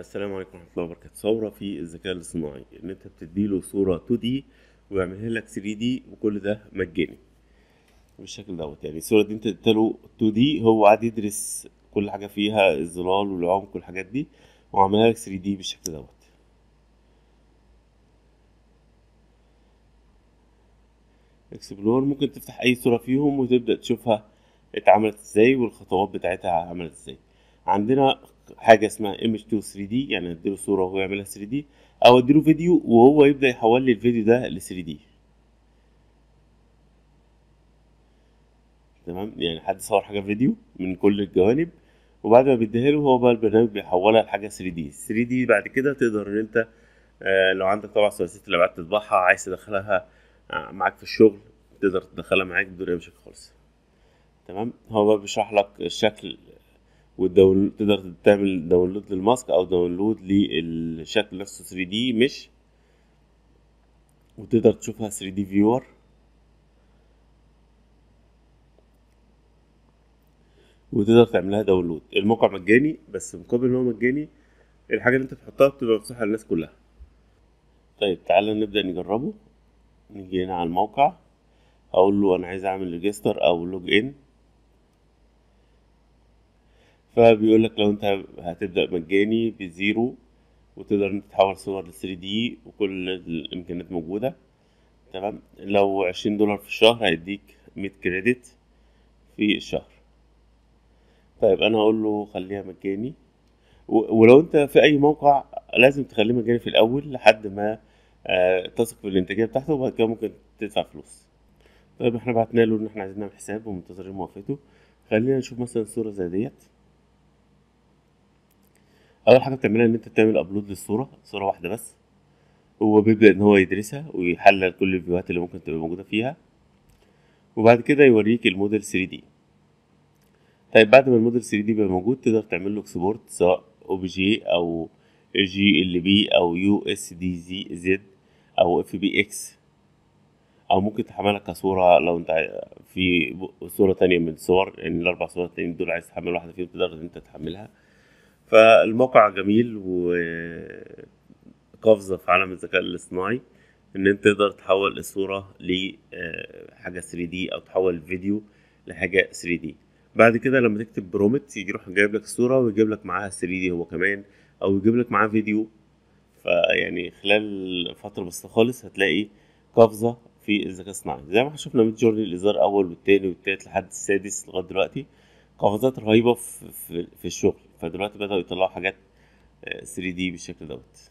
السلام عليكم ورحمه الله وبركاته ثوره في الذكاء الاصطناعي ان انت بتدي له صوره 2 دي ويعملها لك 3 دي وكل ده مجاني بالشكل دوت يعني الصوره دي انت اديت له 2 دي هو قعد يدرس كل حاجه فيها الظلال والعمق والحاجات دي وعملها لك 3 دي بالشكل دوت اكسبلور ممكن تفتح اي صوره فيهم وتبدا تشوفها اتعملت ازاي والخطوات بتاعتها عملت ازاي عندنا حاجه اسمها ايمج تو 3 دي يعني اديله صوره وهو يعملها 3 دي او اديله فيديو وهو يبدا يحول لي الفيديو ده ل 3 دي تمام يعني حد صور حاجه فيديو من كل الجوانب وبعد ما بيديها له هو بقى البرنامج بيحولها لحاجه 3 دي 3 دي بعد كده تقدر ان انت آه، لو عندك طبعا ثلاثيه الابعاد تطبعها عايز تدخلها آه، معاك في الشغل تقدر تدخلها معاك بدون اي مشاكل خالص تمام هو بقى بيشرح لك الشكل والداونلود تقدر تعمل داونلود للماسك او داونلود للشكل نفسه 3 دي مش وتقدر تشوفها 3 دي فيور وتقدر تعملها داونلود الموقع مجاني بس مقابل ان هو مجاني الحاجه اللي انت بتحطها بتبقى مفتوحه للناس كلها طيب تعالى نبدا نجربه نيجي هنا على الموقع اقول له انا عايز اعمل ريجستر او لوج ان فبيقول لك لو انت هتبدا مجاني بزيرو وتقدر تحول صور ل 3 دي وكل الامكانيات موجوده تمام لو عشرين دولار في الشهر هيديك مية كريدت في الشهر طيب انا هقول له خليها مجاني ولو انت في اي موقع لازم تخليه مجاني في الاول لحد ما آه، تثق في الانتاجيه بتاعته وبعد كده ممكن تدفع فلوس طيب احنا بعتنا له ان احنا عايزين نعمل حساب ومنتظرين موافقته خلينا نشوف مثلا صوره زي ديت اول حاجه بتعملها ان انت بتعمل ابلود للصوره صوره واحده بس هو بيبدا ان هو يدرسها ويحلل كل الفيديوهات اللي ممكن تبقى موجوده فيها وبعد كده يوريك الموديل 3 دي طيب بعد ما الموديل 3 دي بقى موجود تقدر تعمل له اكسبورت سواء او بي جي او جي ال بي او يو اس دي زي زد او اف بي اكس او ممكن تحملها كصوره لو انت في صوره تانية من الصور يعني الاربع صور التانيين دول عايز تحمل واحده فيهم تقدر انت تحملها فالموقع جميل وقفزة في عالم الذكاء الاصطناعي ان انت تقدر تحول الصورة لحاجة آه، 3 دي او تحول الفيديو لحاجة 3 دي بعد كده لما تكتب برومت يروح جايب لك الصورة ويجيب لك معاها 3 دي هو كمان او يجيب لك معاه فيديو فيعني خلال فترة بسيطة خالص هتلاقي قفزة في الذكاء الاصطناعي زي ما احنا شفنا من جورني الإزار الأول والتاني والتالت لحد السادس لغاية دلوقتي قفزات رهيبة في, في الشغل فدلوقتي بدأوا يطلعوا حاجات 3 آه، d بالشكل دوت